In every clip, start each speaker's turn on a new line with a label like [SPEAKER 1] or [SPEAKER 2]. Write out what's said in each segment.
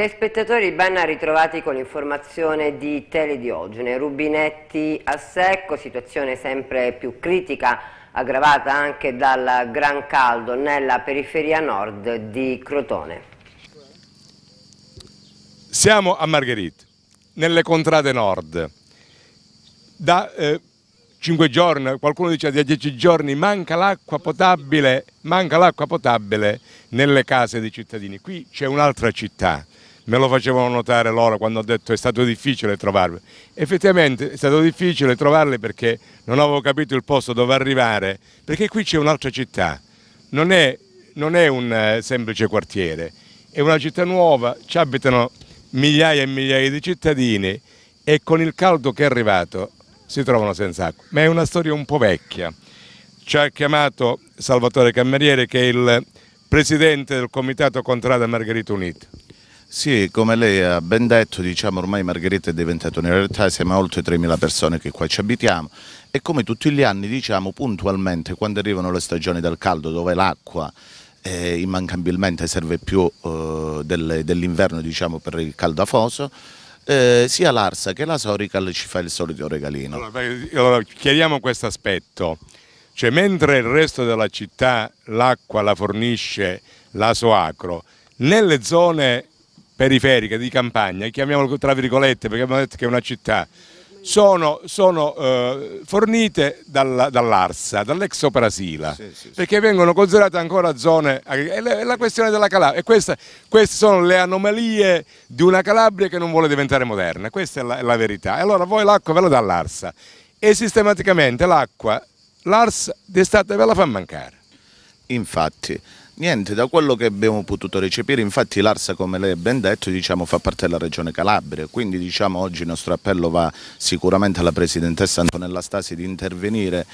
[SPEAKER 1] Telespettatori ben ritrovati con l'informazione di Telediogene, rubinetti a secco, situazione sempre più critica aggravata anche dal gran caldo nella periferia nord di Crotone.
[SPEAKER 2] Siamo a Margherite, nelle contrade nord. Da eh, 5 giorni, qualcuno dice da 10 giorni, manca l'acqua potabile, manca l'acqua potabile nelle case dei cittadini. Qui c'è un'altra città, me lo facevano notare loro quando ho detto è stato difficile trovarle. Effettivamente è stato difficile trovarle perché non avevo capito il posto dove arrivare, perché qui c'è un'altra città, non è, non è un eh, semplice quartiere, è una città nuova, ci abitano migliaia e migliaia di cittadini e con il caldo che è arrivato si trovano senza acqua. Ma è una storia un po' vecchia. Ci ha chiamato Salvatore Cameriere che è il presidente del comitato Contrada Margherita Unita
[SPEAKER 3] sì, come lei ha ben detto, diciamo ormai Margherita è diventata una realtà, siamo oltre 3.000 persone che qua ci abitiamo e come tutti gli anni diciamo puntualmente quando arrivano le stagioni del caldo dove l'acqua eh, immancabilmente serve più eh, dell'inverno diciamo, per il caldo afoso, eh, sia l'Arsa che la Sorical ci fa il solito regalino. Allora,
[SPEAKER 2] allora chiariamo questo aspetto, cioè mentre il resto della città l'acqua la fornisce la Soacro, nelle zone periferiche, di campagna, chiamiamolo tra virgolette perché abbiamo detto che è una città, sono, sono eh, fornite dalla, dall'Arsa, dall'ex Operasila, sì, sì, sì. perché vengono considerate ancora zone... È la, è la questione della Calabria, e questa, queste sono le anomalie di una Calabria che non vuole diventare moderna, questa è la, è la verità. E allora voi l'acqua ve la dà l'Arsa e sistematicamente l'acqua, l'Arsa d'estate ve
[SPEAKER 3] la fa mancare. Infatti, Niente, da quello che abbiamo potuto recepire, infatti l'Arsa come lei ha ben detto diciamo, fa parte della regione Calabria, quindi diciamo, oggi il nostro appello va sicuramente alla Presidentessa Antonella Stasi di intervenire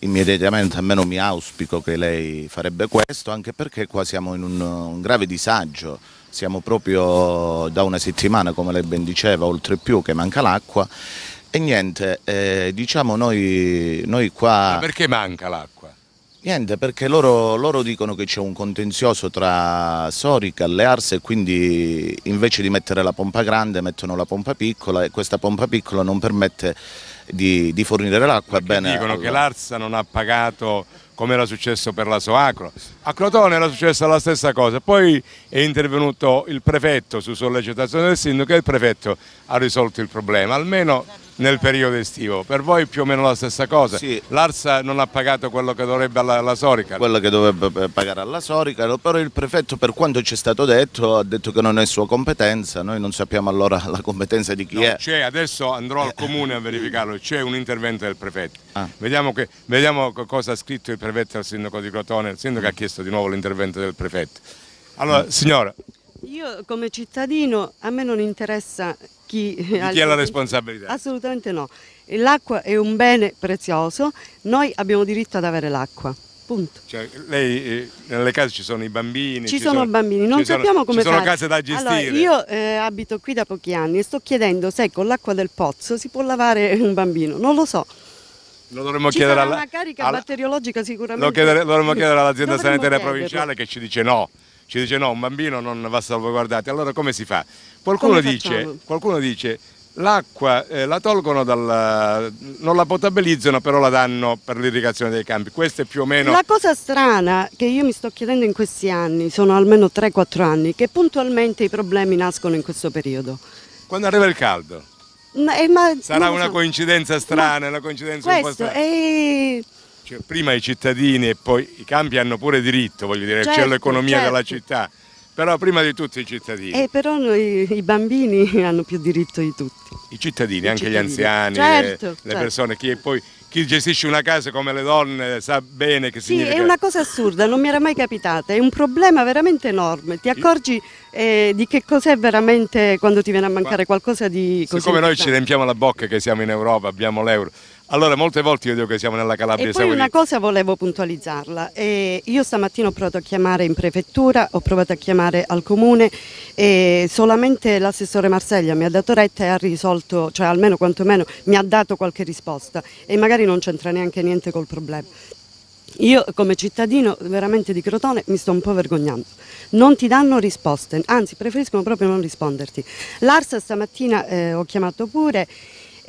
[SPEAKER 3] immediatamente, almeno mi auspico che lei farebbe questo, anche perché qua siamo in un, un grave disagio, siamo proprio da una settimana come lei ben diceva, oltre più che manca l'acqua e niente, eh, diciamo noi, noi qua... Ma
[SPEAKER 2] perché manca l'acqua?
[SPEAKER 3] Niente, perché loro, loro dicono che c'è un contenzioso tra Sorica e le arse e quindi invece di mettere la pompa grande mettono la pompa piccola e questa pompa piccola non permette di, di fornire l'acqua. Bene, dicono alla... che
[SPEAKER 2] l'Arsa non ha pagato come era successo per la Soacro. A Crotone era successa la stessa cosa, poi è intervenuto il prefetto su sollecitazione del sindaco e il prefetto ha risolto il problema, almeno nel periodo estivo. Per voi più o meno la stessa cosa. Sì. L'Arsa non ha pagato quello che dovrebbe
[SPEAKER 3] alla, alla Sorica. Quello che dovrebbe eh, pagare alla Sorica, però il prefetto per quanto ci è stato detto ha detto che non è sua competenza, noi non sappiamo allora la competenza di chi no, è.
[SPEAKER 2] C'è, adesso andrò al eh. comune a verificarlo, c'è un intervento del prefetto. Ah. Vediamo, che, vediamo, cosa ha scritto il prefetto al sindaco di Crotone, il sindaco ha chiesto di nuovo l'intervento del prefetto. Allora, mm. signora,
[SPEAKER 4] io come cittadino a me non interessa chi, chi ha la
[SPEAKER 2] responsabilità.
[SPEAKER 4] Assolutamente no. L'acqua è un bene prezioso, noi abbiamo diritto ad avere l'acqua. Punto.
[SPEAKER 2] Cioè, lei, eh, nelle case ci sono i bambini? Ci, ci sono, sono, bambini, non sappiamo sono, come fare. Ci sono case da gestire. Allora, io
[SPEAKER 4] eh, abito qui da pochi anni e sto chiedendo se con l'acqua del pozzo si può lavare un bambino, non lo so.
[SPEAKER 2] Lo dovremmo ci chiedere alla, una carica alla,
[SPEAKER 4] batteriologica sicuramente. Lo, dovremmo chiedere all'azienda sanitaria provinciale
[SPEAKER 2] che ci dice no ci dice no, un bambino non va salvaguardato, allora come si fa? Qualcuno dice, qualcuno dice l'acqua eh, la tolgono dal non la potabilizzano però la danno per l'irrigazione dei campi questo è più o meno la
[SPEAKER 4] cosa strana che io mi sto chiedendo in questi anni sono almeno 3-4 anni che puntualmente i problemi nascono in questo periodo
[SPEAKER 2] quando arriva il caldo
[SPEAKER 4] ma, eh, ma, sarà una so.
[SPEAKER 2] coincidenza strana ma una coincidenza un po' strana
[SPEAKER 4] è
[SPEAKER 2] cioè, prima i cittadini e poi i campi hanno pure diritto, voglio dire, certo, c'è l'economia certo. della città, però prima di tutto i cittadini. Eh,
[SPEAKER 4] però noi, i bambini hanno più diritto di tutti.
[SPEAKER 2] I cittadini, I anche cittadini. gli anziani, certo, le, le certo. persone, chi poi chi gestisce una casa come le donne sa bene che sì, significa. Sì, è una
[SPEAKER 4] cosa assurda, non mi era mai capitata, è un problema veramente enorme. Ti accorgi eh, di che cos'è veramente quando ti viene a mancare qualcosa di così. Siccome noi ci
[SPEAKER 2] riempiamo la bocca che siamo in Europa, abbiamo l'euro, allora, molte volte io dico che siamo nella Calabria. E poi una
[SPEAKER 4] cosa volevo puntualizzarla. Eh, io stamattina ho provato a chiamare in prefettura, ho provato a chiamare al comune e solamente l'assessore Marsella mi ha dato retta e ha risolto, cioè almeno quantomeno mi ha dato qualche risposta e magari non c'entra neanche niente col problema. Io come cittadino veramente di Crotone mi sto un po' vergognando. Non ti danno risposte, anzi preferiscono proprio non risponderti. L'Arsa stamattina eh, ho chiamato pure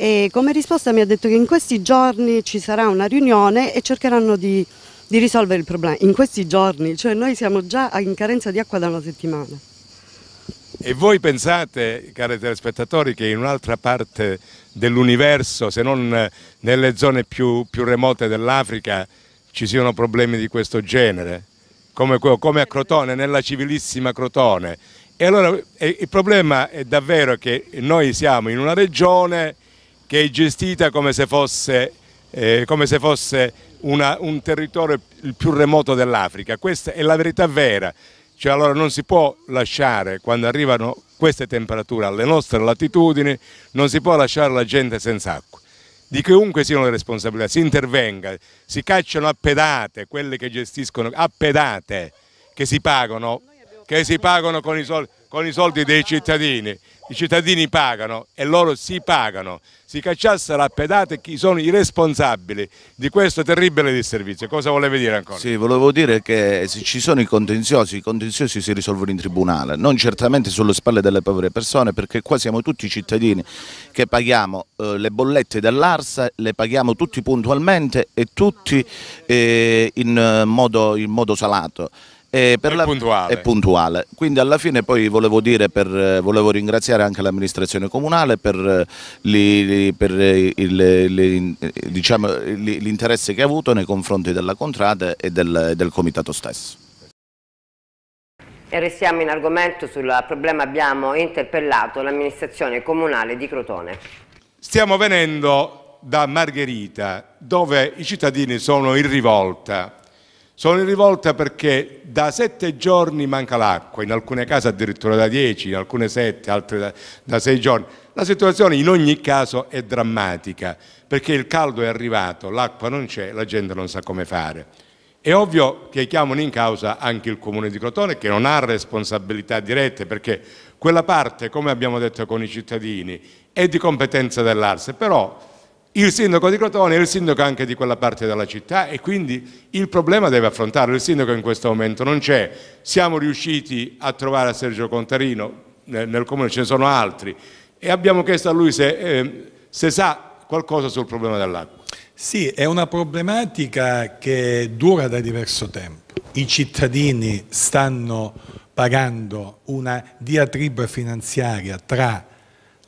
[SPEAKER 4] e come risposta mi ha detto che in questi giorni ci sarà una riunione e cercheranno di, di risolvere il problema. In questi giorni, cioè noi siamo già in carenza di acqua da una settimana.
[SPEAKER 2] E voi pensate, cari telespettatori, che in un'altra parte dell'universo, se non nelle zone più, più remote dell'Africa, ci siano problemi di questo genere? Come, come, a Crotone, nella civilissima Crotone. E allora il problema è davvero che noi siamo in una regione che è gestita come se fosse, eh, come se fosse una, un territorio il più remoto dell'Africa. Questa è la verità vera. Cioè, allora non si può lasciare, quando arrivano queste temperature alle nostre latitudini, non si può lasciare la gente senza acqua. Di chiunque siano le responsabilità, si intervenga, si cacciano a pedate quelle che gestiscono, a pedate, che si pagano, che si pagano con i soldi, con i soldi dei cittadini. I cittadini pagano e loro si pagano si cacciassero a pedate chi sono i responsabili di questo terribile disservizio. Cosa voleva dire ancora?
[SPEAKER 3] Sì, volevo dire che se ci sono i contenziosi, i contenziosi si risolvono in tribunale, non certamente sulle spalle delle povere persone perché qua siamo tutti cittadini che paghiamo eh, le bollette dell'Arsa, le paghiamo tutti puntualmente e tutti eh, in, eh, modo, in modo salato. E eh, per è, la... puntuale. è puntuale. Quindi alla fine poi volevo, per, eh, volevo ringraziare anche l'amministrazione comunale per, eh, li, per il, diciamo, l'interesse che ha avuto nei confronti della contrada e del, del comitato stesso.
[SPEAKER 1] E restiamo in argomento sul problema, abbiamo interpellato l'amministrazione comunale di Crotone.
[SPEAKER 2] Stiamo venendo da Margherita, dove i cittadini sono in rivolta sono in rivolta perché da sette giorni manca l'acqua, in alcune case addirittura da dieci, in alcune sette, altre da, da sei giorni. La situazione in ogni caso è drammatica perché il caldo è arrivato, l'acqua non c'è, la gente non sa come fare. È ovvio che chiamano in causa anche il comune di Crotone che non ha responsabilità dirette perché quella parte, come abbiamo detto con i cittadini, è di competenza dell'Arse, però il sindaco di Crotone è il sindaco anche di quella parte della città e quindi il problema deve affrontarlo, il sindaco in questo momento non c'è, siamo riusciti a trovare a Sergio Contarino, nel comune ce ne sono altri e abbiamo chiesto a lui se, eh, se sa qualcosa sul problema dell'acqua.
[SPEAKER 5] Sì, è una problematica che dura da diverso tempo, i cittadini stanno pagando una diatriba finanziaria tra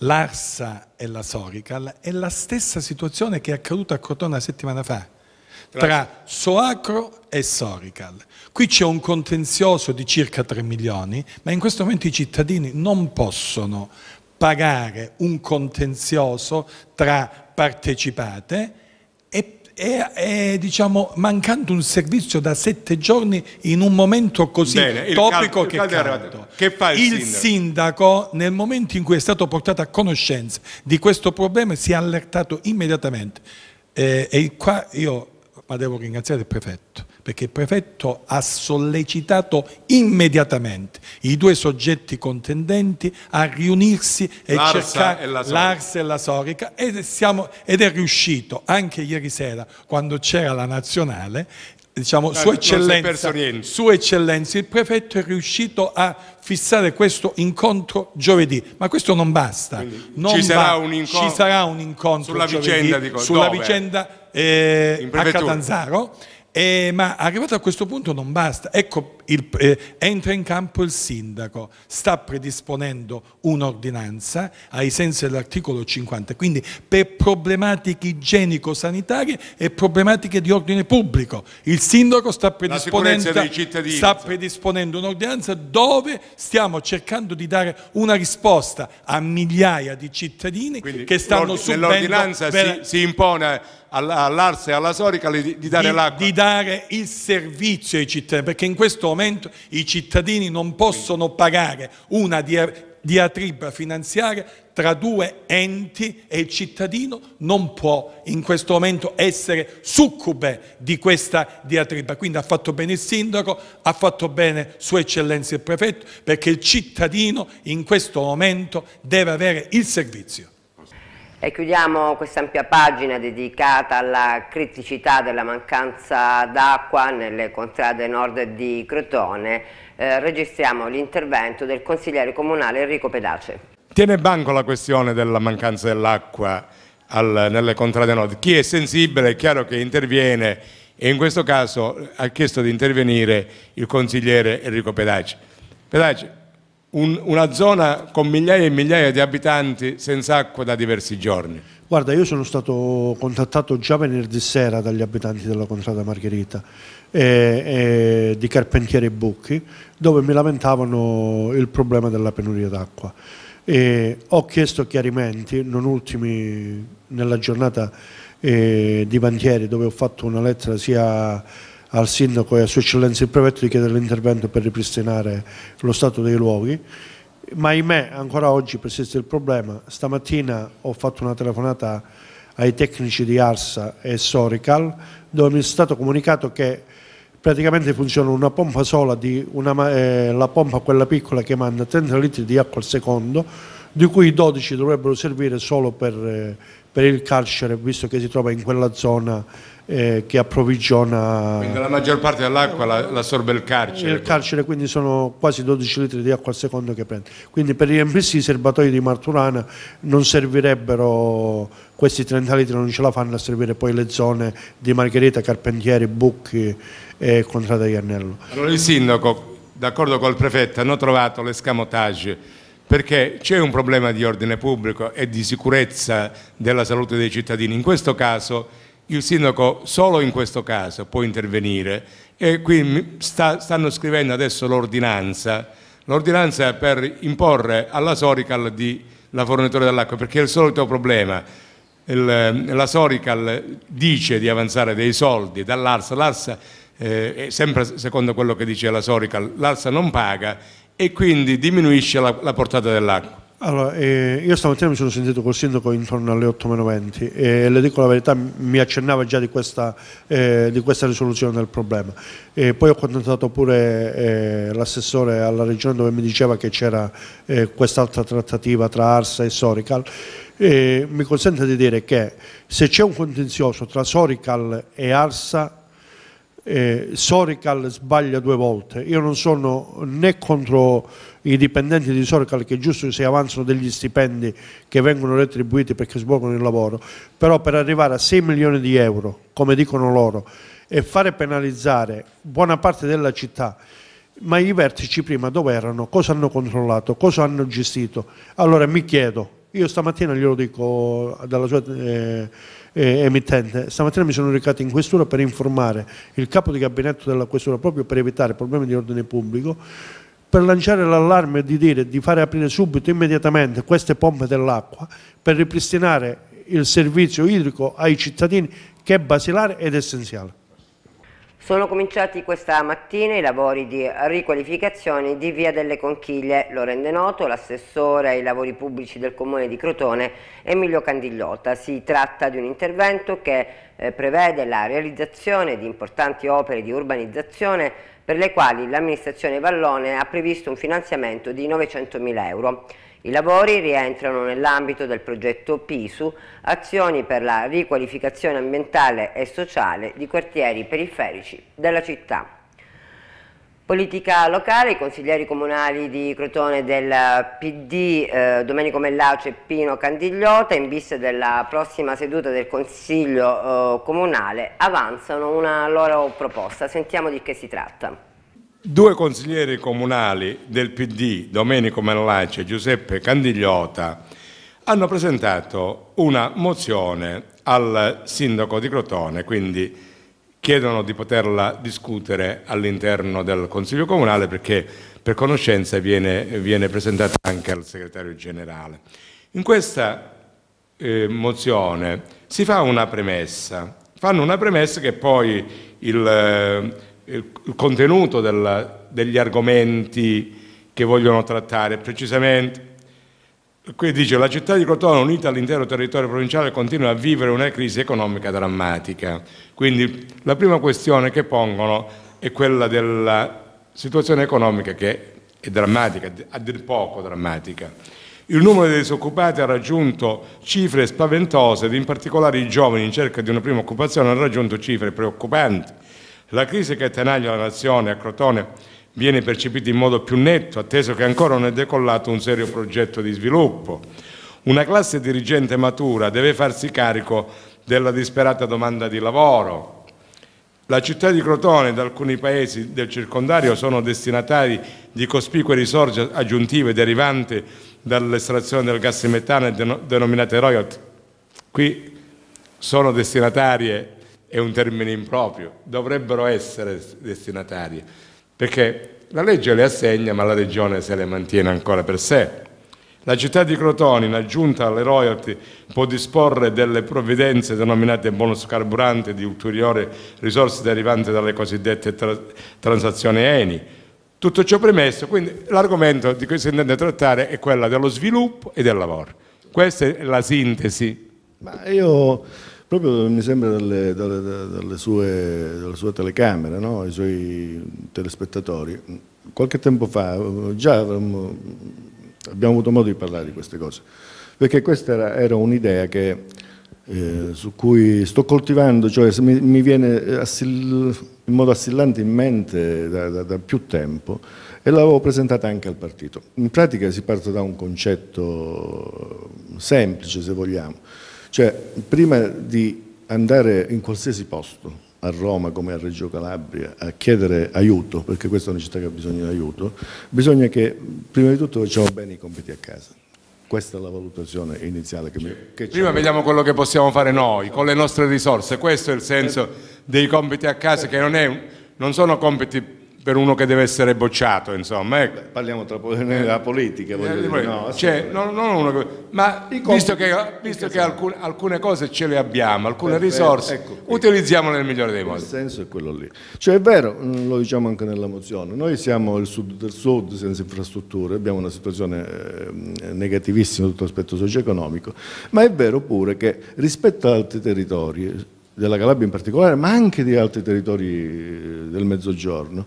[SPEAKER 5] l'Arsa e la Sorical è la stessa situazione che è accaduta a Crotone una settimana fa tra Soacro e Sorical. Qui c'è un contenzioso di circa 3 milioni, ma in questo momento i cittadini non possono pagare un contenzioso tra partecipate e è, è diciamo, mancando un servizio da sette giorni in un momento così Bene, topico che, che fa il, il sindaco? sindaco? nel momento in cui è stato portato a conoscenza di questo problema si è allertato immediatamente eh, e qua io ma devo ringraziare il prefetto perché il prefetto ha sollecitato immediatamente i due soggetti contendenti a riunirsi e cercare l'Arsa e la Sorica ed, siamo, ed è riuscito anche ieri sera quando c'era la nazionale diciamo, eh, sua, eccellenza, sua eccellenza, il prefetto è riuscito a fissare questo incontro giovedì, ma questo non basta. Non ci, sarà ci, sarà un incontro sulla giovedì, vicenda, di, sulla vicenda eh, a Catanzaro eh, ma arrivato a questo punto non basta, ecco il, eh, entra in campo il sindaco, sta predisponendo un'ordinanza ai sensi dell'articolo 50, quindi per problematiche igienico-sanitarie e problematiche di ordine pubblico. Il sindaco sta predisponendo, sta predisponendo un'ordinanza dove stiamo cercando di dare una risposta a migliaia di cittadini quindi che stanno subendo... Nell'ordinanza per...
[SPEAKER 2] si, si impone all'Arsa e alla Sorica di, di, dare l'acqua. Di dare il
[SPEAKER 5] servizio ai cittadini, perché in questo momento i cittadini non possono pagare una diatriba finanziaria tra due enti e il cittadino non può in questo momento essere succube di questa diatriba. Quindi ha fatto bene il sindaco, ha fatto bene Sua Eccellenza il prefetto, perché il cittadino in questo momento deve avere il servizio.
[SPEAKER 1] E chiudiamo questa ampia pagina dedicata alla criticità della mancanza d'acqua nelle contrade nord di Crotone. Eh, registriamo l'intervento del consigliere comunale Enrico Pedace.
[SPEAKER 2] Tiene banco la questione della mancanza dell'acqua nelle contrade nord. Chi è sensibile è chiaro che interviene e in questo caso ha chiesto di intervenire il consigliere Enrico Pedace. Pedace, un, una zona con migliaia e migliaia di abitanti senza acqua da diversi giorni.
[SPEAKER 6] Guarda, io sono stato contattato già venerdì sera dagli abitanti della contrada Margherita eh, eh, di Carpentieri e Bucchi, dove mi lamentavano il problema della penuria d'acqua. Eh, ho chiesto chiarimenti, non ultimi nella giornata eh, di Bantieri, dove ho fatto una lettera sia al sindaco e a sua eccellenza il prefetto di chiedere l'intervento per ripristinare lo stato dei luoghi ma ahimè ancora oggi persiste il problema stamattina ho fatto una telefonata ai tecnici di Arsa e Sorical dove mi è stato comunicato che praticamente funziona una pompa sola una, eh, la pompa quella piccola che manda 30 litri di acqua al secondo di cui 12 dovrebbero servire solo per eh, per il carcere, visto che si trova in quella zona eh, che approvvigiona... Quindi la
[SPEAKER 2] maggior parte dell'acqua la, la, sorbe il carcere? Il
[SPEAKER 6] carcere, quindi sono quasi 12 litri di acqua al secondo che prende. Quindi per riempirsi i serbatoi di Marturana non servirebbero, questi 30 litri non ce la fanno a servire poi le zone di Margherita, Carpentieri, Bucchi e Contrada Iannello.
[SPEAKER 2] Allora il sindaco, d'accordo col prefetto, hanno trovato l'escamotage perché c'è un problema di ordine pubblico e di sicurezza della salute dei cittadini. In questo caso il sindaco solo in questo caso può intervenire e qui sta, stanno scrivendo adesso l'ordinanza, l'ordinanza per imporre alla Sorical di, la fornitura dell'acqua, perché è il solito problema. Il, la Sorical dice di avanzare dei soldi dall'Arsa, l'Arsa eh, sempre secondo quello che dice la Sorical, l'Arsa non paga e quindi diminuisce la, la portata dell'acqua.
[SPEAKER 6] Allora, eh, io stamattina mi sono sentito col sindaco intorno alle 8.20 e le dico la verità, mi accennava già di questa, eh, di questa risoluzione del problema. E poi ho contattato pure eh, l'assessore alla regione dove mi diceva che c'era eh, quest'altra trattativa tra Arsa e Sorical. E mi consente di dire che se c'è un contenzioso tra Sorical e Arsa eh, Sorical sbaglia due volte. Io non sono né contro i dipendenti di Sorical che è giusto se avanzano degli stipendi che vengono retribuiti perché svolgono il lavoro, però per arrivare a 6 milioni di euro, come dicono loro, e fare penalizzare buona parte della città, ma i vertici prima dove erano, cosa hanno controllato, cosa hanno gestito? Allora mi chiedo, io stamattina glielo dico dalla sua... Eh, eh, emittente. Stamattina mi sono recato in questura per informare il capo di gabinetto della questura proprio per evitare problemi di ordine pubblico per lanciare l'allarme di dire di fare aprire subito, immediatamente, queste pompe dell'acqua per ripristinare il servizio idrico ai cittadini che è basilare ed essenziale.
[SPEAKER 1] Sono cominciati questa mattina i lavori di riqualificazione di Via delle Conchiglie. Lo rende noto l'assessore ai lavori pubblici del comune di Crotone, Emilio Candigliota. Si tratta di un intervento che eh, prevede la realizzazione di importanti opere di urbanizzazione per le quali l'amministrazione Vallone ha previsto un finanziamento di 900.000 euro. I lavori rientrano nell'ambito del progetto PISU, azioni per la riqualificazione ambientale e sociale di quartieri periferici della città. Politica locale, i consiglieri comunali di Crotone del PD eh, Domenico Mellace e Pino Candigliota in vista della prossima seduta del Consiglio eh, Comunale avanzano una loro proposta, sentiamo di che si tratta
[SPEAKER 2] due consiglieri comunali del PD, Domenico Menlace e Giuseppe Candigliota, hanno presentato una mozione al sindaco di Crotone, quindi chiedono di poterla discutere all'interno del Consiglio Comunale perché per conoscenza viene, viene presentata anche al segretario generale. In questa eh, mozione si fa una premessa, fanno una premessa che poi il... Eh, il contenuto del, degli argomenti che vogliono trattare. Precisamente, qui dice la città di Crotone unita all'intero territorio provinciale continua a vivere una crisi economica drammatica. Quindi la prima questione che pongono è quella della situazione economica che è drammatica, a dir poco drammatica. Il numero dei disoccupati ha raggiunto cifre spaventose ed in particolare i giovani in cerca di una prima occupazione hanno raggiunto cifre preoccupanti la crisi che tenaglia la nazione a Crotone viene percepita in modo più netto, atteso che ancora non è decollato un serio progetto di sviluppo. Una classe dirigente matura deve farsi carico della disperata domanda di lavoro. La città di Crotone ed alcuni paesi del circondario sono destinatari di cospicue risorse aggiuntive derivanti dall'estrazione del gas metano denominate royalty. Qui sono destinatarie è un termine improprio, dovrebbero essere destinatarie, perché la legge le assegna ma la regione se le mantiene ancora per sé. La città di Crotone, in aggiunta alle royalty, può disporre delle provvidenze denominate bonus carburante di ulteriori risorse derivanti dalle cosiddette tra transazioni ENI. Tutto ciò premesso, quindi l'argomento di cui si intende trattare è quello dello sviluppo e del lavoro. Questa è la sintesi.
[SPEAKER 7] Ma io proprio mi sembra dalle, dalle, dalle sue, dalla sua telecamera, no? i suoi telespettatori. Qualche tempo fa già avremmo, abbiamo avuto modo di parlare di queste cose, perché questa era, era un'idea che, eh, su cui sto coltivando, cioè mi, mi viene assil, in modo assillante in mente da, da, da più tempo e l'avevo presentata anche al partito. In pratica si parte da un concetto semplice, se vogliamo cioè, prima di andare in qualsiasi posto, a Roma come a Reggio Calabria, a chiedere aiuto, perché questa è una città che ha bisogno di aiuto, bisogna che prima di tutto facciamo bene i compiti a casa. Questa è la valutazione iniziale che, mi,
[SPEAKER 2] che Prima vediamo quello che possiamo fare noi, con le nostre risorse. Questo è il senso dei compiti a casa, che non, è, non sono compiti per uno che deve essere bocciato, insomma. Ecco. Beh, parliamo tra po- della politica, voglio eh, dire. No, cioè, non, non una, ma visto che, visto che alcune, alcune, cose ce le abbiamo, alcune Perfetto, risorse, ecco utilizziamole nel migliore dei modi. Il senso è quello lì.
[SPEAKER 7] Cioè è vero, mm, lo diciamo anche nella mozione, noi siamo il sud del sud senza infrastrutture, abbiamo una situazione eh, negativissima sotto l'aspetto socio-economico, ma è vero pure che rispetto ad altri territori, della Calabria in particolare, ma anche di altri territori eh, del Mezzogiorno,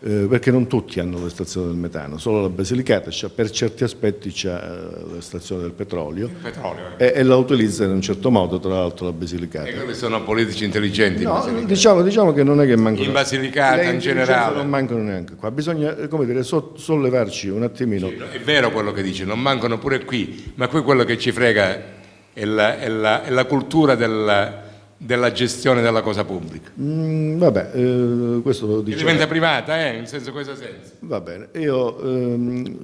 [SPEAKER 7] eh, perché non tutti hanno l'estrazione del metano, solo la Basilicata per certi aspetti ha eh, l'estrazione del petrolio, petrolio eh. e, e, la utilizza in un certo modo, tra l'altro la Basilicata.
[SPEAKER 2] E quelli sono politici intelligenti? No, in
[SPEAKER 7] diciamo, diciamo, che non è che mancano... In Basilicata in generale? Non mancano neanche qua, bisogna eh, come dire, so, sollevarci un attimino. Sì,
[SPEAKER 2] è vero quello che dice, non mancano pure qui, ma qui quello che ci frega è la, è la, è la cultura del della gestione della cosa pubblica.
[SPEAKER 7] Mm, vabbè, eh, questo lo dice. Diventa
[SPEAKER 2] privata, eh, in senso questo senso.
[SPEAKER 7] Va bene, io ehm,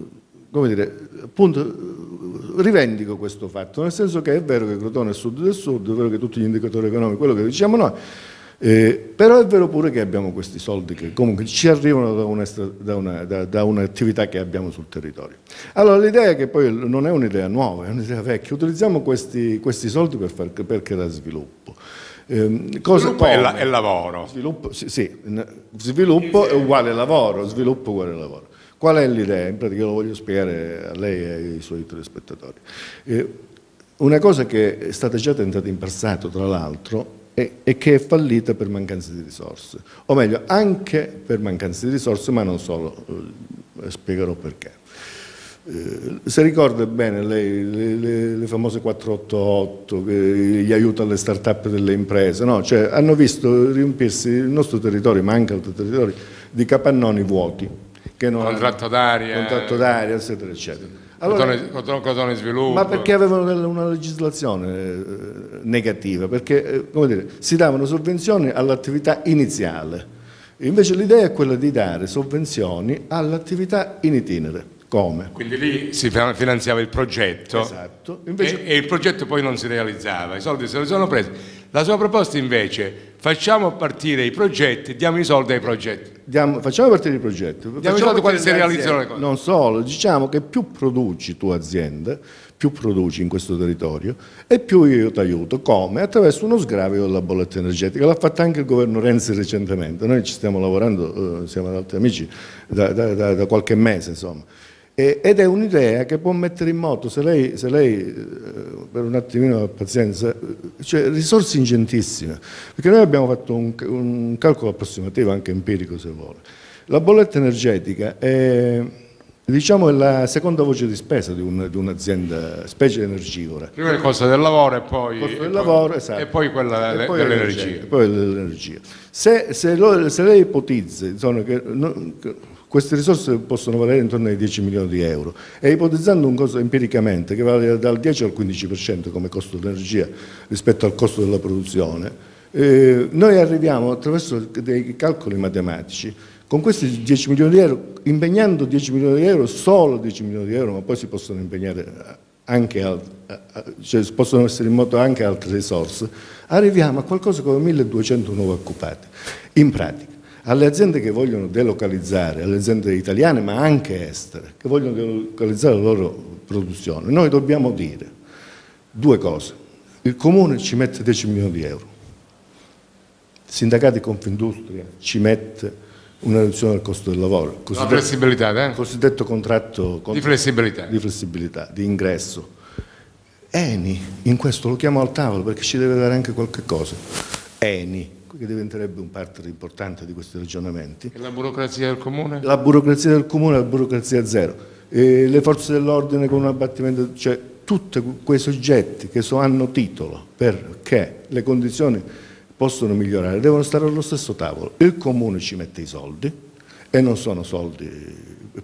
[SPEAKER 7] come dire, appunto rivendico questo fatto, nel senso che è vero che Crotone è sud del sud, è vero che tutti gli indicatori economici, quello che diciamo noi, eh, però è vero pure che abbiamo questi soldi che comunque ci arrivano da, una, una, da, un'attività che abbiamo sul territorio. Allora l'idea che poi non è un'idea nuova, è un'idea vecchia, utilizziamo questi, questi soldi per, far, per creare sviluppo. Eh, cosa sviluppo come? È, la, è lavoro. Sviluppo, sì, sì. sviluppo è uguale lavoro, sviluppo uguale lavoro. Qual è l'idea? In pratica lo voglio spiegare a lei e ai suoi telespettatori. Eh, una cosa che è stata già tentata in passato, tra l'altro, e, e che è fallita per mancanza di risorse, o meglio anche per mancanza di risorse, ma non solo, eh, spiegherò perché. Eh, se ricorda bene lei, le, le, le, famose 488, gli aiuti alle start-up delle imprese, no? cioè, hanno visto riempirsi il nostro territorio, ma anche altri territori, di capannoni vuoti. Che non, contratto d'aria. Contratto d'aria, eccetera, eccetera
[SPEAKER 2] allora, cotone, cotone sviluppo. Ma perché
[SPEAKER 7] avevano una legislazione eh, negativa? Perché eh, come dire, si davano sovvenzioni all'attività iniziale. Invece l'idea è quella di dare sovvenzioni all'attività in itinere. Come?
[SPEAKER 2] Quindi lì si finanziava il progetto esatto. Invece... e, e, il progetto poi non si realizzava, i soldi se li sono presi. La sua proposta invece, facciamo partire i progetti, diamo i soldi ai progetti.
[SPEAKER 7] Diamo, facciamo partire i progetti. Diamo i soldi quando si realizzano le cose. Non solo, diciamo che più produci tua azienda, più produci in questo territorio e più io ti aiuto. Come? Attraverso uno sgravio della bolletta energetica. L'ha fatto anche il governo Renzi recentemente. Noi ci stiamo lavorando, eh, siamo ad altri amici, da, da, da, da qualche mese insomma. Ed è un'idea che può mettere in moto, se lei, se lei eh, per un attimino pazienza, cioè risorse ingentissime, perché noi abbiamo fatto un, un calcolo approssimativo, anche empirico se vuole. La bolletta energetica è, diciamo, è la seconda voce di spesa di, un'azienda, un specie energivora.
[SPEAKER 2] Prima il costo del lavoro e poi, del e lavoro, poi, esatto. e poi quella
[SPEAKER 7] dell'energia. Se, se, se, lei ipotizza insomma, che, no, che queste risorse possono valere intorno ai 10 milioni di euro e ipotizzando un costo empiricamente che vale dal 10 al 15% come costo dell'energia rispetto al costo della produzione, eh, noi arriviamo attraverso dei calcoli matematici con questi 10 milioni di euro, impegnando 10 milioni di euro, solo 10 milioni di euro, ma poi si possono impegnare anche altri, cioè possono essere in moto anche altre risorse, arriviamo a qualcosa come 1200 nuovi occupati. In pratica, alle aziende che vogliono delocalizzare, alle aziende italiane ma anche estere, che vogliono delocalizzare la loro produzione, noi dobbiamo dire due cose. Il Comune ci mette 10 milioni di euro, i sindacati Confindustria ci mette una riduzione del costo del lavoro, cosiddetto, flessibilità, eh? cosiddetto contratto, contratto di, flessibilità. di flessibilità, di ingresso. Eni, in questo lo chiamo al tavolo perché ci deve dare anche qualche cosa. Eni, che diventerebbe un partner importante di questi ragionamenti.
[SPEAKER 2] E la burocrazia del comune? La burocrazia
[SPEAKER 7] del comune è la burocrazia zero. E le forze dell'ordine con un abbattimento, cioè tutti quei soggetti che so hanno titolo perché le condizioni possono migliorare, devono stare allo stesso tavolo. Il comune ci mette i soldi e non sono soldi,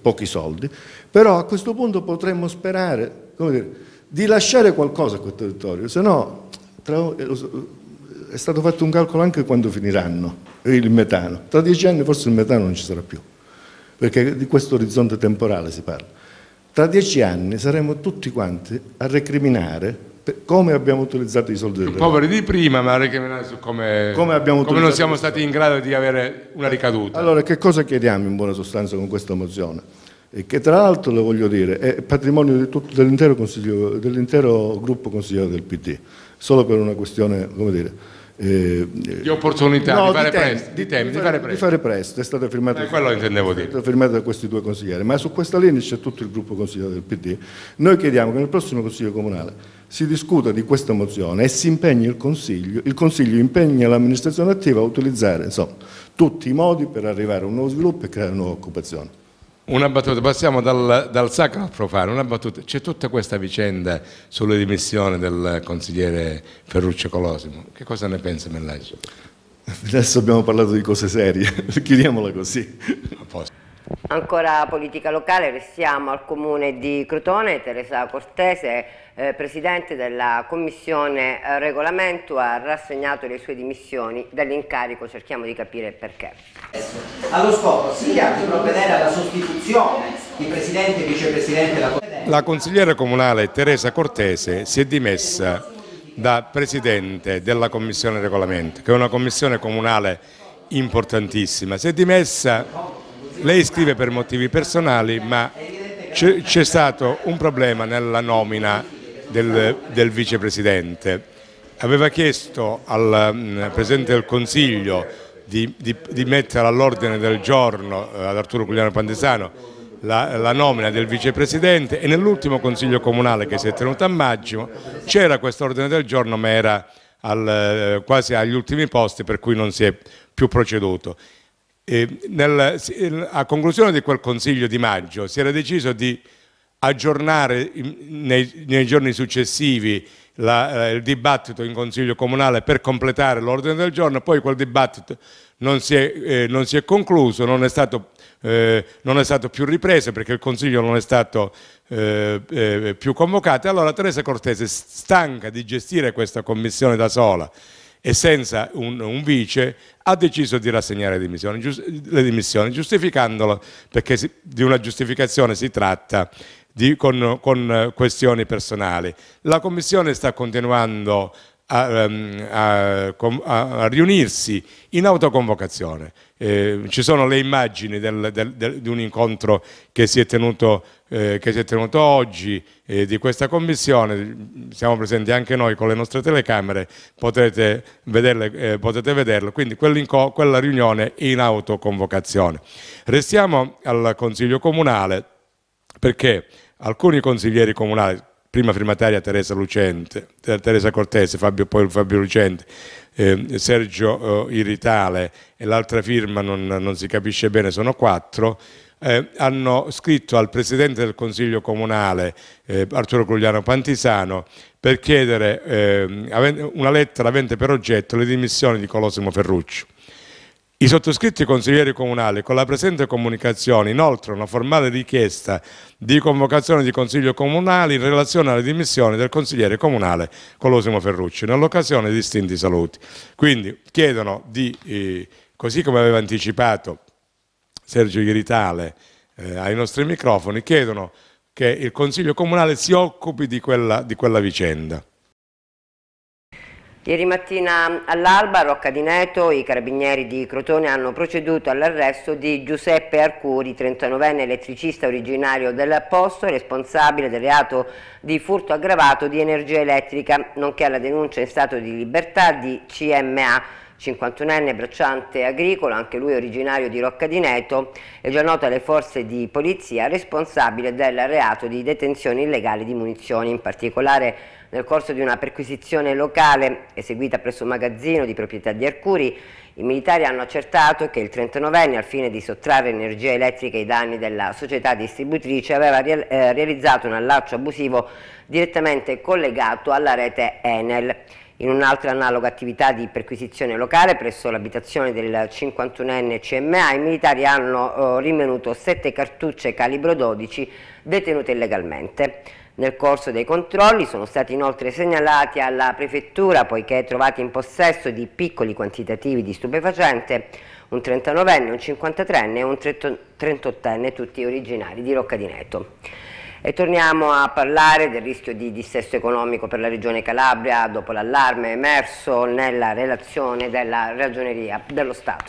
[SPEAKER 7] pochi soldi, però a questo punto potremmo sperare dire, di lasciare qualcosa a quel territorio, se no tra, è stato fatto un calcolo anche quando finiranno il metano. Tra dieci anni forse il metano non ci sarà più, perché di questo orizzonte temporale si parla. Tra dieci anni saremo tutti quanti a recriminare come abbiamo utilizzato i soldi del dell'Europa. Poveri di
[SPEAKER 2] prima, ma a recriminare su come, come, come non siamo stati in grado di avere una ricaduta. Allora,
[SPEAKER 7] che cosa chiediamo in buona sostanza con questa mozione? E che tra l'altro, lo voglio dire, è patrimonio dell'intero dell gruppo consigliere del PD, solo per una questione, come dire, eh, di opportunità no, di, fare di, presto, di, tempo, di, fare, presto. di, fare presto. è stato firmato, eh, quello intendevo dire. Stato firmato da questi due consiglieri, ma su questa linea c'è tutto il gruppo consigliere del PD. Noi chiediamo che nel prossimo Consiglio Comunale si discuta di questa mozione e si impegni il Consiglio, il Consiglio impegna l'amministrazione attiva a utilizzare insomma, tutti i modi per arrivare a un nuovo sviluppo e creare nuova occupazione.
[SPEAKER 2] Una battuta, passiamo dal, dal sacro al profano, una battuta, c'è tutta questa vicenda sulle dimissioni del consigliere Ferruccio Colosimo, che cosa ne pensa Mellaggi?
[SPEAKER 7] Adesso abbiamo parlato di cose serie, chiudiamola così.
[SPEAKER 1] Ancora politica locale, restiamo al comune di Crotone, Teresa Cortese, eh, presidente della commissione eh, regolamento, ha rassegnato le sue dimissioni dall'incarico, cerchiamo di capire perché. Allo scopo sia di provvedere alla
[SPEAKER 5] sostituzione di presidente e vicepresidente della commissione.
[SPEAKER 2] La consigliera comunale Teresa Cortese si è dimessa da presidente della commissione regolamento, che è una commissione comunale importantissima, si è dimessa lei scrive per motivi personali, ma c'è stato un problema nella nomina del, del vicepresidente. Aveva chiesto al mm, Presidente del Consiglio di, di, di mettere all'ordine del giorno eh, ad Arturo Giuliano Pandesano la, la, nomina del vicepresidente e nell'ultimo consiglio comunale che si è tenuto a maggio c'era questo ordine del giorno ma era al, eh, quasi agli ultimi posti per cui non si è più proceduto. Nel, a conclusione di quel consiglio di maggio si era deciso di aggiornare nei, nei giorni successivi la, eh, il dibattito in consiglio comunale per completare l'ordine del giorno, poi quel dibattito non si è, eh, non si è concluso, non è, stato, eh, non è, stato, più ripreso perché il consiglio non è stato eh, eh, più convocato. Allora Teresa Cortese, stanca di gestire questa commissione da sola, e senza un, un vice ha deciso di rassegnare le dimissioni, giust- le dimissioni giustificandolo perché si, di una giustificazione si tratta di, con, con, questioni personali. La Commissione sta continuando a, ehm, a, a riunirsi in autoconvocazione. Eh, ci sono le immagini del, del, del, di un incontro che si è tenuto, eh, si è tenuto oggi eh, di questa commissione, siamo presenti anche noi con le nostre telecamere, potrete vederle, eh, potete vederlo, quindi quella riunione in autoconvocazione. Restiamo al Consiglio Comunale perché alcuni consiglieri comunali, prima firmataria Teresa, Lucente, eh, Teresa Cortese, Fabio, poi Fabio Lucente, eh, Sergio eh, Iritale e l'altra firma non, non, si capisce bene, sono quattro, eh, hanno scritto al Presidente del Consiglio Comunale eh, Arturo Cugliano Pantisano per chiedere ehm, una lettera avente per oggetto le dimissioni di Colosimo Ferruccio i sottoscritti consiglieri comunali con la presente comunicazione inoltre una formale richiesta di convocazione di Consiglio Comunale in relazione alle dimissioni del consigliere comunale Colosimo Ferrucci nell'occasione di distinti saluti. Quindi chiedono di, eh, così come aveva anticipato Sergio Iritale eh, ai nostri microfoni, chiedono che il Consiglio Comunale si occupi di quella, di quella vicenda.
[SPEAKER 1] Ieri mattina all'alba a Rocca di Neto i carabinieri di Crotone hanno proceduto all'arresto di Giuseppe Arcuri, 39enne elettricista originario del posto, responsabile del reato di furto aggravato di energia elettrica, nonché alla denuncia in stato di libertà di CMA 51enne bracciante agricolo, anche lui originario di Rocca di Neto, è già noto alle forze di polizia responsabile del reato di detenzione illegale di munizioni, in particolare nel corso di una perquisizione locale eseguita presso un magazzino di proprietà di Arcuri, i militari hanno accertato che il 39enne, al fine di sottrarre energia elettrica ai danni della società distributrice, aveva eh, realizzato un allaccio abusivo direttamente collegato alla rete Enel in un'altra analoga attività di perquisizione locale presso l'abitazione del 51enne CMA, i militari hanno eh, rinvenuto sette cartucce calibro 12 detenute illegalmente. Nel corso dei controlli sono stati inoltre segnalati alla prefettura poiché trovati in possesso di piccoli quantitativi di stupefacente un 39enne, un 53enne e un 38enne, tutti originari di Rocca di Neto. E torniamo a parlare del rischio di dissesto economico per la Regione Calabria dopo l'allarme emerso nella relazione della Ragioneria dello Stato.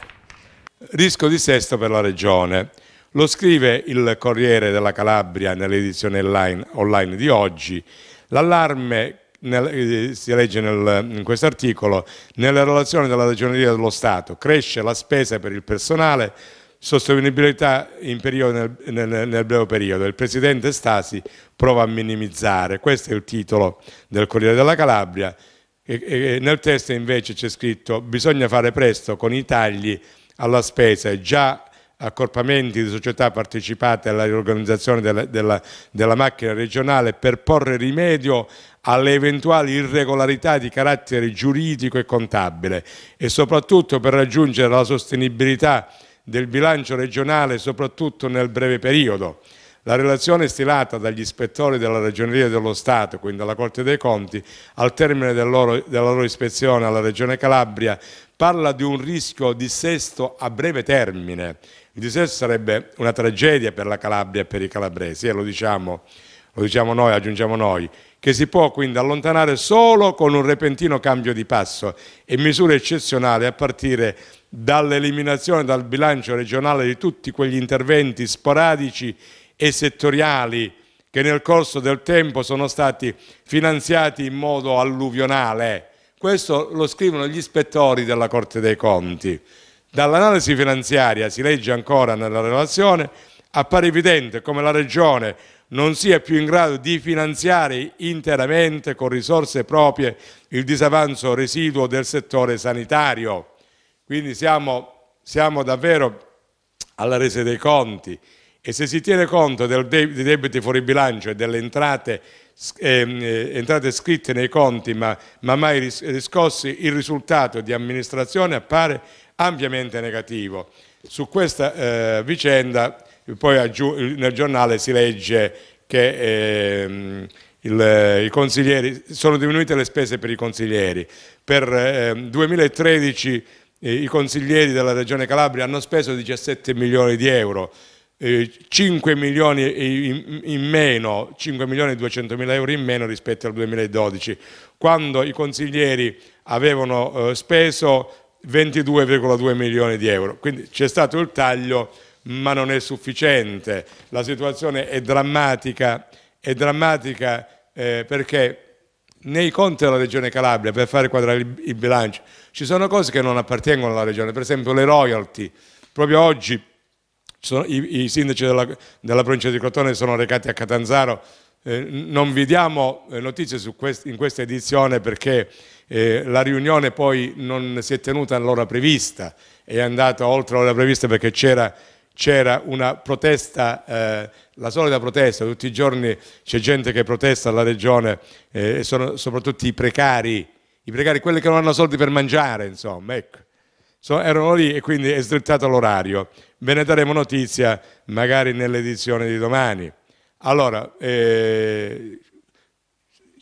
[SPEAKER 2] Rischio di dissesto per la Regione. Lo scrive il Corriere della Calabria nell'edizione online, online, di oggi. L'allarme eh, si legge nel, in questo articolo, nella relazione della Ragioneria dello Stato cresce la spesa per il personale sostenibilità periodo, nel, nel, nel, breve periodo. Il presidente Stasi prova a minimizzare, questo è il titolo del Corriere della Calabria, e, e nel testo invece c'è scritto bisogna fare presto con i tagli alla spesa, e già accorpamenti di società partecipate alla riorganizzazione della, della, della macchina regionale per porre rimedio alle eventuali irregolarità di carattere giuridico e contabile e soprattutto per raggiungere la sostenibilità del bilancio regionale soprattutto nel breve periodo. La relazione stilata dagli ispettori della Ragioneria dello Stato, quindi dalla Corte dei Conti, al termine del loro, della loro ispezione alla Regione Calabria, parla di un rischio di sesto a breve termine. Il dissesto sarebbe una tragedia per la Calabria e per i calabresi, e lo diciamo lo diciamo noi, aggiungiamo noi, che si può quindi allontanare solo con un repentino cambio di passo e misure eccezionali a partire dall'eliminazione dal bilancio regionale di tutti quegli interventi sporadici e settoriali che nel corso del tempo sono stati finanziati in modo alluvionale. Questo lo scrivono gli ispettori della Corte dei Conti. Dall'analisi finanziaria, si legge ancora nella relazione, appare evidente come la Regione non sia più in grado di finanziare interamente con risorse proprie il disavanzo residuo del settore sanitario. Quindi siamo, siamo davvero alla resa dei conti e se si tiene conto dei debiti fuori bilancio e delle entrate, ehm, eh, entrate scritte nei conti ma, ma mai riscossi, il risultato di amministrazione appare ampiamente negativo. Su questa eh, vicenda poi nel giornale si legge che ehm, il, sono diminuite le spese per i consiglieri. Per ehm, 2013 eh, i consiglieri della Regione Calabria hanno speso 17 milioni di euro, eh, 5 milioni in, in meno, 5 milioni e 200 mila euro in meno rispetto al 2012, quando i consiglieri avevano eh, speso 22,2 milioni di euro. Quindi c'è stato il taglio ma non è sufficiente. La situazione è drammatica, è drammatica eh, perché nei conti della Regione Calabria, per fare quadrare il bilancio, ci sono cose che non appartengono alla Regione, per esempio le royalty. Proprio oggi i, i, sindaci della, della, provincia di Crotone sono recati a Catanzaro. Eh, non vi diamo eh, notizie quest, in questa edizione perché eh, la riunione poi non si è tenuta all'ora prevista, è andata oltre l'ora prevista perché c'era c'era una protesta, eh, la solita protesta, tutti i giorni c'è gente che protesta alla regione eh, e sono soprattutto i precari, i precari, quelli che non hanno soldi per mangiare, insomma, ecco. so, erano lì e quindi è sdrittato l'orario. Ve ne daremo notizia magari nell'edizione di domani. Allora, eh,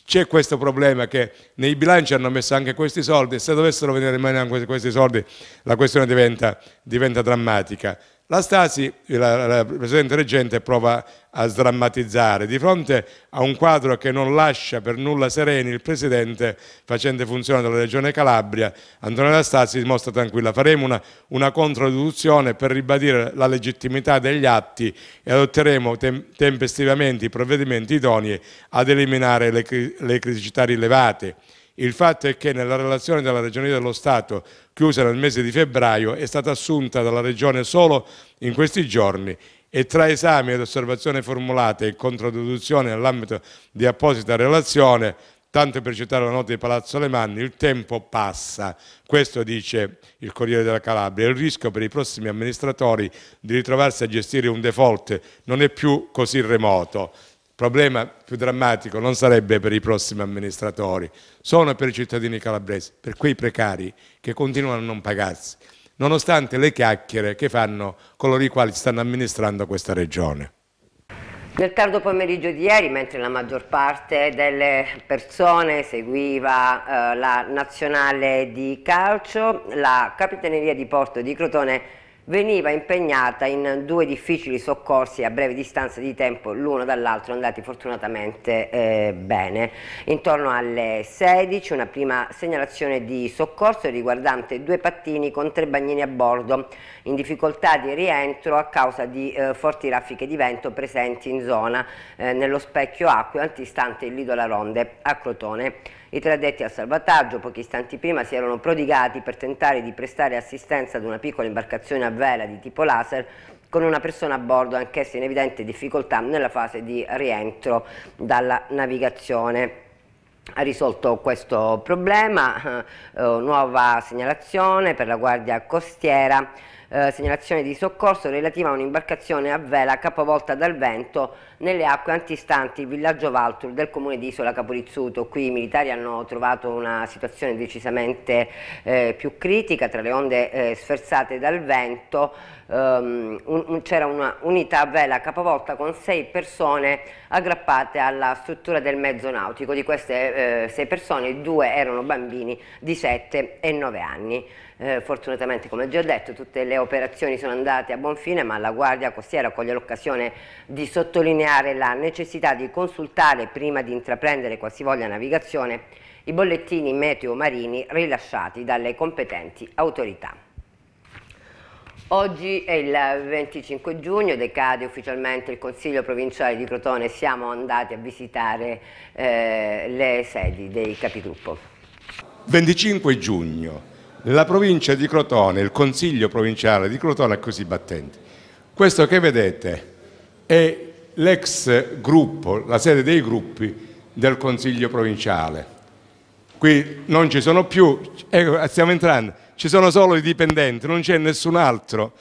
[SPEAKER 2] c'è questo problema che nei bilanci hanno messo anche questi soldi, e se dovessero venire in mano anche questi soldi la questione diventa, diventa drammatica. La Stasi, la, la Presidente reggente, prova a sdrammatizzare di fronte a un quadro che non lascia per nulla sereni il Presidente facente funzione della Regione Calabria, Antonella Stasi dimostra tranquilla, faremo una, una controduzione per ribadire la legittimità degli atti e adotteremo tem tempestivamente i provvedimenti idonei ad eliminare le, le criticità rilevate. Il fatto è che nella relazione della Regione dello Stato, chiusa nel mese di febbraio, è stata assunta dalla Regione solo in questi giorni e tra esami ed osservazioni formulate e contradduzione nell'ambito di apposita relazione, tanto per citare la nota di Palazzo Alemanni, il tempo passa. Questo dice il Corriere della Calabria. Il rischio per i prossimi amministratori di ritrovarsi a gestire un default non è più così remoto problema più drammatico non sarebbe per i prossimi amministratori, sono per i cittadini calabresi, per quei precari che continuano a non pagarsi, nonostante le chiacchiere che fanno coloro i quali stanno amministrando questa regione.
[SPEAKER 1] Nel tardo pomeriggio di ieri, mentre la maggior parte delle persone seguiva eh, la nazionale di calcio, la capitaneria di Porto di Crotone veniva impegnata in due difficili soccorsi a breve distanza di tempo l'uno dall'altro andati fortunatamente eh, bene. Intorno alle 16 una prima segnalazione di soccorso riguardante due pattini con tre bagnini a bordo in difficoltà di rientro a causa di eh, forti raffiche di vento presenti in zona eh, nello specchio acqueo antistante il Lido La Ronde a Crotone. I tre addetti al salvataggio, pochi istanti prima, si erano prodigati per tentare di prestare assistenza ad una piccola imbarcazione a vela di tipo laser con una persona a bordo anch'essa in evidente difficoltà nella fase di rientro dalla navigazione ha risolto questo problema, eh, eh nuova segnalazione per la Guardia Costiera eh, segnalazione di soccorso relativa a un'imbarcazione a vela capovolta dal vento nelle acque antistanti il villaggio Valtur del comune di Isola Caporizzuto. Qui i militari hanno trovato una situazione decisamente eh, più critica tra le onde eh, sferzate dal vento. Um, un, c'era una unità a vela capovolta con sei persone aggrappate alla struttura del mezzo nautico. Di queste eh, sei persone, due erano bambini di 7 e 9 anni. Eh, fortunatamente, come già detto, tutte le operazioni sono andate a buon fine, ma la Guardia Costiera coglie l'occasione di sottolineare la necessità di consultare prima di intraprendere qualsivoglia navigazione i bollettini meteo marini rilasciati dalle competenti autorità. Oggi è il 25 giugno, decade ufficialmente il Consiglio Provinciale di Crotone, siamo andati a visitare eh, le sedi dei capigruppo.
[SPEAKER 2] 25 giugno, nella provincia di Crotone, il consiglio provinciale di Crotone è così battente. Questo che vedete è l'ex gruppo, la sede dei gruppi del consiglio provinciale. Qui non ci sono più, ecco, stiamo entrando, ci sono solo i dipendenti, non c'è nessun altro,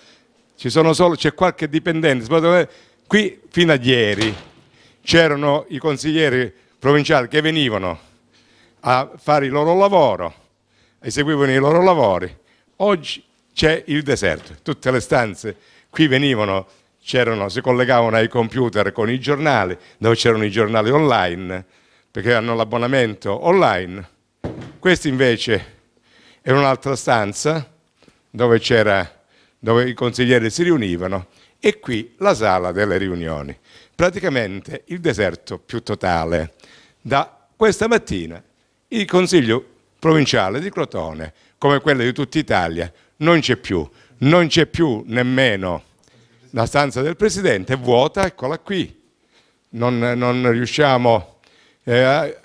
[SPEAKER 2] c'è qualche dipendente. Qui fino a ieri c'erano i consiglieri provinciali che venivano a fare il loro lavoro, eseguivano i loro lavori. Oggi c'è il deserto, tutte le stanze qui venivano, si collegavano ai computer con i giornali, dove c'erano i giornali online, perché hanno l'abbonamento online. Questa invece era un'altra stanza dove, dove i consiglieri si riunivano e qui la sala delle riunioni. Praticamente il deserto più totale. Da questa mattina il Consiglio provinciale di Crotone, come quella di tutta Italia, non c'è più. Non c'è più nemmeno la stanza del Presidente, è vuota, eccola qui. Non, non riusciamo... Eh,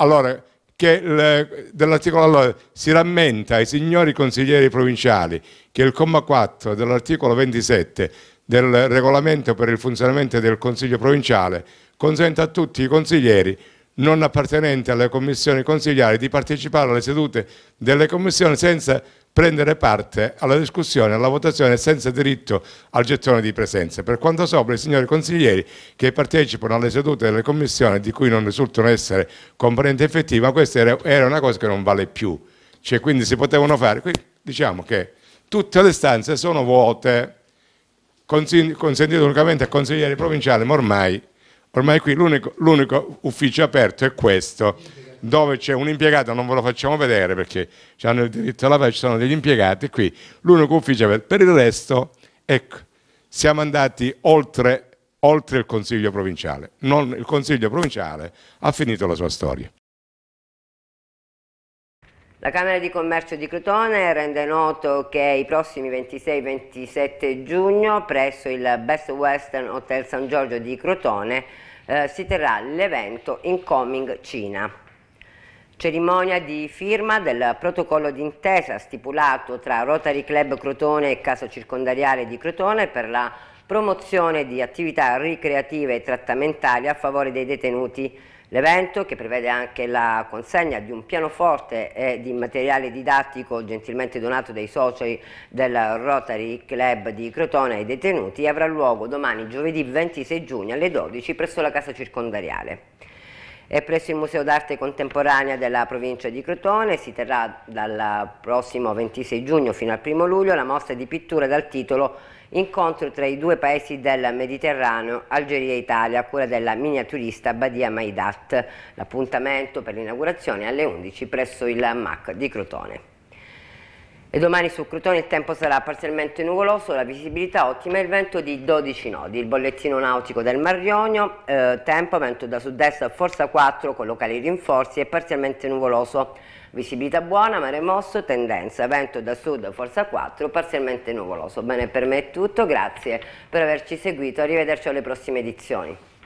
[SPEAKER 2] allora, che dell'articolo allora, si rammenta ai signori consiglieri provinciali che il comma 4 dell'articolo 27 del regolamento per il funzionamento del Consiglio provinciale consente a tutti i consiglieri non appartenenti alle commissioni consigliari di partecipare alle sedute delle commissioni senza prendere parte alla discussione, alla votazione senza diritto al gettone di presenza. Per quanto sopra, i signori consiglieri che partecipano alle sedute delle commissioni di cui non risultano essere componenti effettivi, ma questa era, una cosa che non vale più. Cioè, quindi si potevano fare, quindi, diciamo che tutte le stanze sono vuote, consentite unicamente a consiglieri provinciali, ma ormai Ormai qui l'unico ufficio aperto è questo, dove c'è un impiegato, non ve lo facciamo vedere perché hanno il diritto alla pace, ci sono degli impiegati qui, l'unico ufficio aperto. Per il resto, ecco, siamo andati oltre, oltre il Consiglio provinciale, non, il Consiglio provinciale ha finito la sua storia.
[SPEAKER 1] La Camera di Commercio di Crotone rende noto che i prossimi 26-27 giugno presso il Best Western Hotel San Giorgio di Crotone eh, si terrà l'evento Incoming Cina. Cerimonia di firma del protocollo d'intesa stipulato tra Rotary Club Crotone e Casa Circondariale di Crotone per la promozione di attività ricreative e trattamentali a favore dei detenuti L'evento, che prevede anche la consegna di un pianoforte e di materiale didattico gentilmente donato dai soci del Rotary Club di Crotone ai detenuti, avrà luogo domani giovedì 26 giugno alle 12 presso la casa circondariale e presso il Museo d'Arte Contemporanea della provincia di Crotone si terrà dal prossimo 26 giugno fino al 1 luglio la mostra di pittura dal titolo incontro tra i due paesi del Mediterraneo, Algeria e Italia, a cura della miniaturista Badia Maidat. L'appuntamento per l'inaugurazione è alle 11 presso il MAC di Crotone. E domani su Crotone il tempo sarà parzialmente nuvoloso, la visibilità ottima e il vento di 12 nodi. Il bollettino nautico del Marionio, eh, tempo vento da sud-est a forza 4 con locali rinforzi e parzialmente nuvoloso. Visibilità buona, mare mosso, tendenza, vento da sud a forza 4, parzialmente nuvoloso. Bene, per me è tutto, grazie per averci seguito, arrivederci alle prossime edizioni.